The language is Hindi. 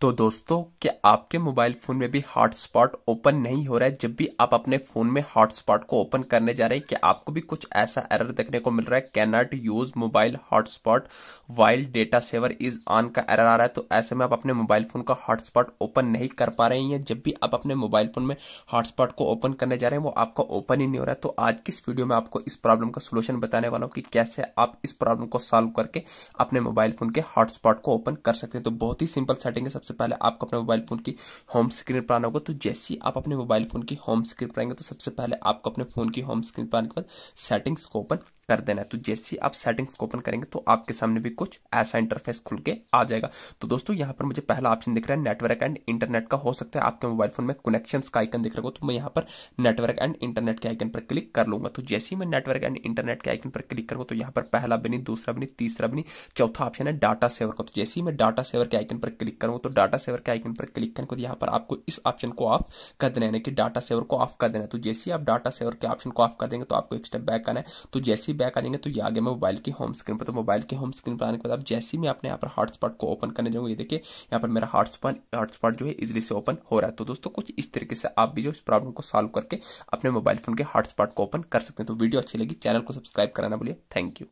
तो दोस्तों क्या आपके मोबाइल फ़ोन में भी हॉटस्पॉट ओपन नहीं हो रहा है जब भी आप अपने फ़ोन में हॉटस्पॉट को ओपन करने जा रहे हैं क्या आपको भी कुछ ऐसा एरर देखने को मिल रहा है can not use mobile hotspot while data saver is on का एरर आ रहा है तो ऐसे में आप अपने मोबाइल फ़ोन का हॉटस्पॉट ओपन नहीं कर पा रहे हैं जब भी आप अपने मोबाइल फ़ोन में हॉटस्पॉट को ओपन करने जा रहे हैं वो आपका ओपन ही नहीं हो रहा है तो आज की इस वीडियो में आपको इस प्रॉब्लम का सोल्यूशन बताने वाला हूँ कि कैसे आप इस प्रॉब्लम को सॉल्व करके अपने मोबाइल फ़ोन के हॉटस्पॉट को ओपन कर सकते हैं तो बहुत ही सिंपल सेटिंग है सबसे पहले आपको अपने मोबाइल फ़ोन की होम स्क्रीन पर आना होगा तो जैसे ही आप अपने मोबाइल फ़ोन की होम स्क्रीन पर आएंगे तो सबसे पहले आपको अपने फ़ोन की होम स्क्रीन पर आने के बाद सेटिंग्स को ओपन कर देना है तो जैसे आप सेटिंग्स को ओपन करेंगे तो आपके सामने भी कुछ ऐसा इंटरफेस खुल के आ जाएगा तो दोस्तों यहाँ पर मुझे पहला ऑप्शन दिख रहा है नेटवर्क एंड इंटरनेट का हो सकता है आपके मोबाइल फोन में कनेक्शन का आइकन दिख रहा हो तो मैं यहाँ पर नेटवर्क एंड इंटरनेट के आइकन पर क्लिक कर लूंगा तो जैसे ही मैं नेटवर्क एंड इंटरनेट के आइकन पर क्लिक करूँगा तो यहाँ पर पहला बनी दूसरा बनी तीसरा बनी चौथा ऑप्शन है डाटा सेवर का तो जैसे ही मैं डाटा सेवर के आइकन पर क्लिक करूँगा तो डाटा सेवर के आइकन पर क्लिक करने को यहाँ पर आपको इस ऑप्शन को ऑफ कर देना है कि डाटा सेवर को ऑफ कर देना है तो जैसे ही आप डाटा सेवर के ऑप्शन को ऑफ कर देंगे तो आपको एक स्टेप बैक आना है तो जैसे बैक आ जाएंगे तो ये आगे मैं मोबाइल की होम स्क्रीन पर तो मोबाइल की होम स्क्रीन पर आने के बाद जैसे ही मैं अपने यहाँ पर हॉटस्पॉट को ओपन करने जाऊँगा ये देखिए यहाँ पर मेरा हॉटस्पॉट हॉटस्पॉट जो है इजिली से ओपन हो रहा है तो दोस्तों कुछ इस तरीके से आप भी जो इस प्रॉब्लम को सॉल्व करके अपने मोबाइल फोन के हॉटस्पॉट को ओपन कर सकते हैं तो वीडियो अच्छी लगी चैनल को सब्सक्राइब कराना बोलिए थैंक यू